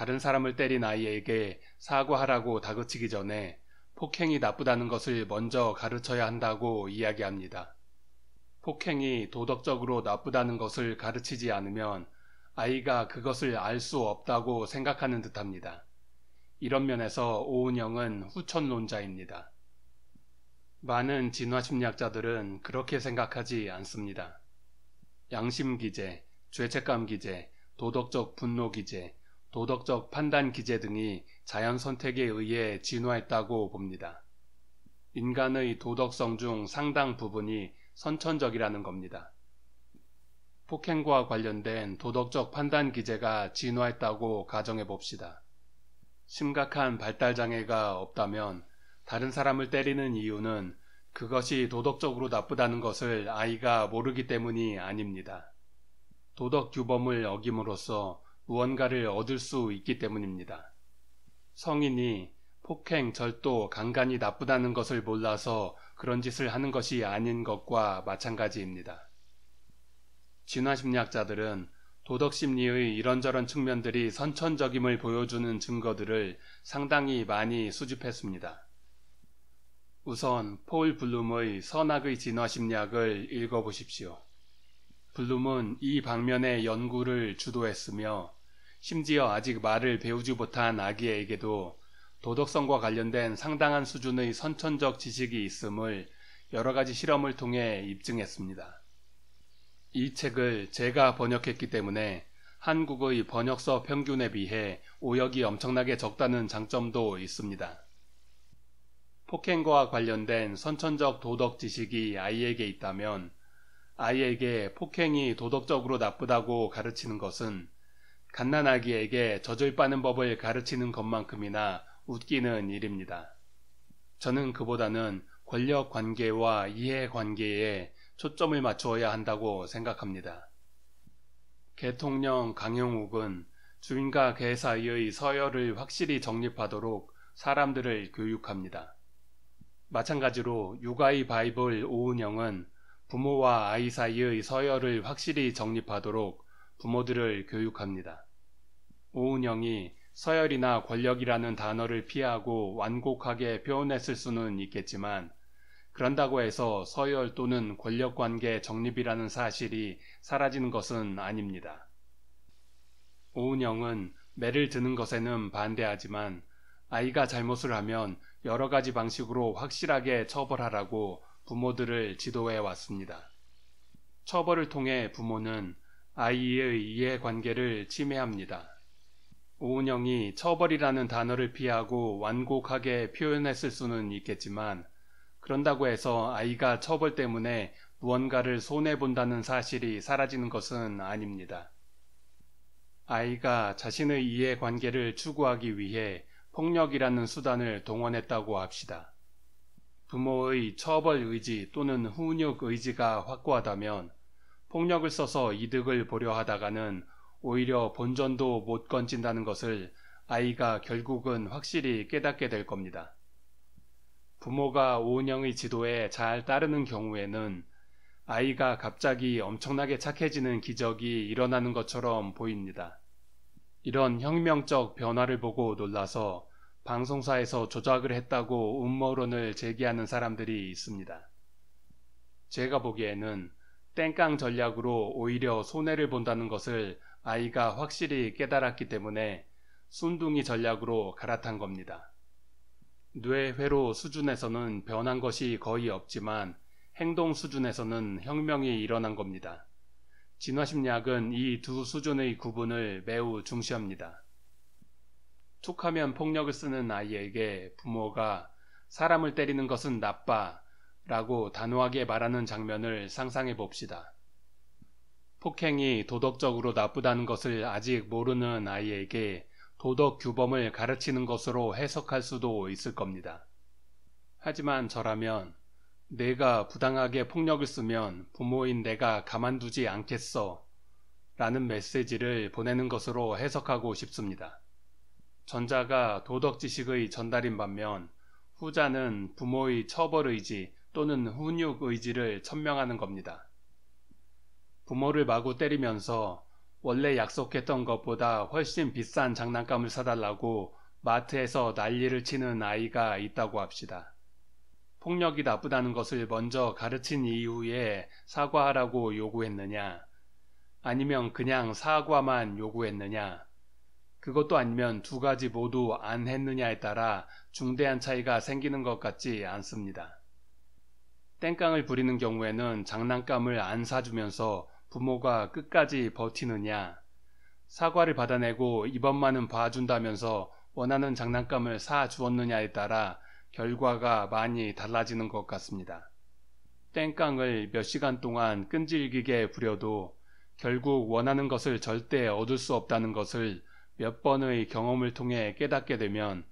다른 사람을 때린 아이에게 사과하라고 다그치기 전에 폭행이 나쁘다는 것을 먼저 가르쳐야 한다고 이야기합니다. 폭행이 도덕적으로 나쁘다는 것을 가르치지 않으면 아이가 그것을 알 수 없다고 생각하는 듯합니다. 이런 면에서 오은영은 후천론자입니다. 많은 진화심리학자들은 그렇게 생각하지 않습니다. 양심기제, 죄책감기제, 도덕적 분노기제, 도덕적 판단 기제 등이 자연 선택에 의해 진화했다고 봅니다. 인간의 도덕성 중 상당 부분이 선천적이라는 겁니다. 폭행과 관련된 도덕적 판단 기제가 진화했다고 가정해 봅시다. 심각한 발달 장애가 없다면 다른 사람을 때리는 이유는 그것이 도덕적으로 나쁘다는 것을 아이가 모르기 때문이 아닙니다. 도덕 규범을 어김으로써 무언가를 얻을 수 있기 때문입니다. 성인이 폭행, 절도, 강간이 나쁘다는 것을 몰라서 그런 짓을 하는 것이 아닌 것과 마찬가지입니다. 진화심리학자들은 도덕심리의 이런저런 측면들이 선천적임을 보여주는 증거들을 상당히 많이 수집했습니다. 우선 폴 블룸의 선악의 진화심리학을 읽어보십시오. 블룸은 이 방면의 연구를 주도했으며 심지어 아직 말을 배우지 못한 아기에게도 도덕성과 관련된 상당한 수준의 선천적 지식이 있음을 여러 가지 실험을 통해 입증했습니다. 이 책을 제가 번역했기 때문에 한국의 번역서 평균에 비해 오역이 엄청나게 적다는 장점도 있습니다. 폭행과 관련된 선천적 도덕 지식이 아이에게 있다면 아이에게 폭행이 도덕적으로 나쁘다고 가르치는 것은 갓난아기에게 젖을 빠는 법을 가르치는 것만큼이나 웃기는 일입니다. 저는 그보다는 권력 관계와 이해 관계에 초점을 맞추어야 한다고 생각합니다. 대통령 강영욱은 주인과 개 사이의 서열을 확실히 정립하도록 사람들을 교육합니다. 마찬가지로 육아의 바이블 오은영은 부모와 아이 사이의 서열을 확실히 정립하도록 부모들을 교육합니다. 오은영이 서열이나 권력이라는 단어를 피하고 완곡하게 표현했을 수는 있겠지만 그런다고 해서 서열 또는 권력 관계 정립이라는 사실이 사라지는 것은 아닙니다. 오은영은 매를 드는 것에는 반대하지만 아이가 잘못을 하면 여러 가지 방식으로 확실하게 처벌하라고 부모들을 지도해 왔습니다. 처벌을 통해 부모는 아이의이해 관계를 침해합니다. 오은영이 처벌이라는 단어를 피하고 완곡하게 표현했을 수는 있겠지만 그런다고 해서 아이가 처벌 때문에 무언가를 손해본다는 사실이 사라지는 것은 아닙니다. 아이가 자신의 이해관계를 추구하기 위해 폭력이라는 수단을 동원했다고 합시다. 부모의 처벌 의지 또는 훈육 의지가 확고하다면 폭력을 써서 이득을 보려 하다가는 오히려 본전도 못 건진다는 것을 아이가 결국은 확실히 깨닫게 될 겁니다. 부모가 오은영의 지도에 잘 따르는 경우에는 아이가 갑자기 엄청나게 착해지는 기적이 일어나는 것처럼 보입니다. 이런 혁명적 변화를 보고 놀라서 방송사에서 조작을 했다고 음모론을 제기하는 사람들이 있습니다. 제가 보기에는 땡깡 전략으로 오히려 손해를 본다는 것을 아이가 확실히 깨달았기 때문에 순둥이 전략으로 갈아탄 겁니다. 뇌회로 수준에서는 변한 것이 거의 없지만 행동 수준에서는 혁명이 일어난 겁니다. 진화심리학은 이 두 수준의 구분을 매우 중시합니다. 툭하면 폭력을 쓰는 아이에게 부모가 사람을 때리는 것은 나빠 라고 단호하게 말하는 장면을 상상해 봅시다. 폭행이 도덕적으로 나쁘다는 것을 아직 모르는 아이에게 도덕 규범을 가르치는 것으로 해석할 수도 있을 겁니다. 하지만 저라면 내가 부당하게 폭력을 쓰면 부모인 내가 가만두지 않겠어 라는 메시지를 보내는 것으로 해석하고 싶습니다. 전자가 도덕 지식의 전달인 반면 후자는 부모의 처벌 의지 또는 훈육 의지를 천명하는 겁니다. 부모를 마구 때리면서 원래 약속했던 것보다 훨씬 비싼 장난감을 사달라고 마트에서 난리를 치는 아이가 있다고 합시다. 폭력이 나쁘다는 것을 먼저 가르친 이후에 사과하라고 요구했느냐, 아니면 그냥 사과만 요구했느냐, 그것도 아니면 두 가지 모두 안 했느냐에 따라 중대한 차이가 생기는 것 같지 않습니다. 땡깡을 부리는 경우에는 장난감을 안 사주면서 부모가 끝까지 버티느냐, 사과를 받아내고 이번만은 봐준다면서 원하는 장난감을 사주었느냐에 따라 결과가 많이 달라지는 것 같습니다. 땡깡을 몇 시간 동안 끈질기게 부려도 결국 원하는 것을 절대 얻을 수 없다는 것을 몇 번의 경험을 통해 깨닫게 되면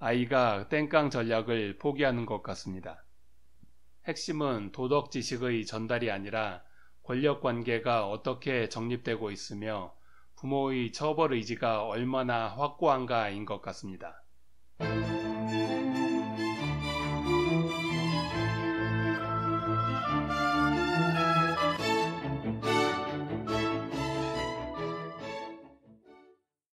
아이가 땡깡 전략을 포기하는 것 같습니다. 핵심은 도덕 지식의 전달이 아니라 권력 관계가 어떻게 정립되고 있으며 부모의 처벌 의지가 얼마나 확고한가인 것 같습니다.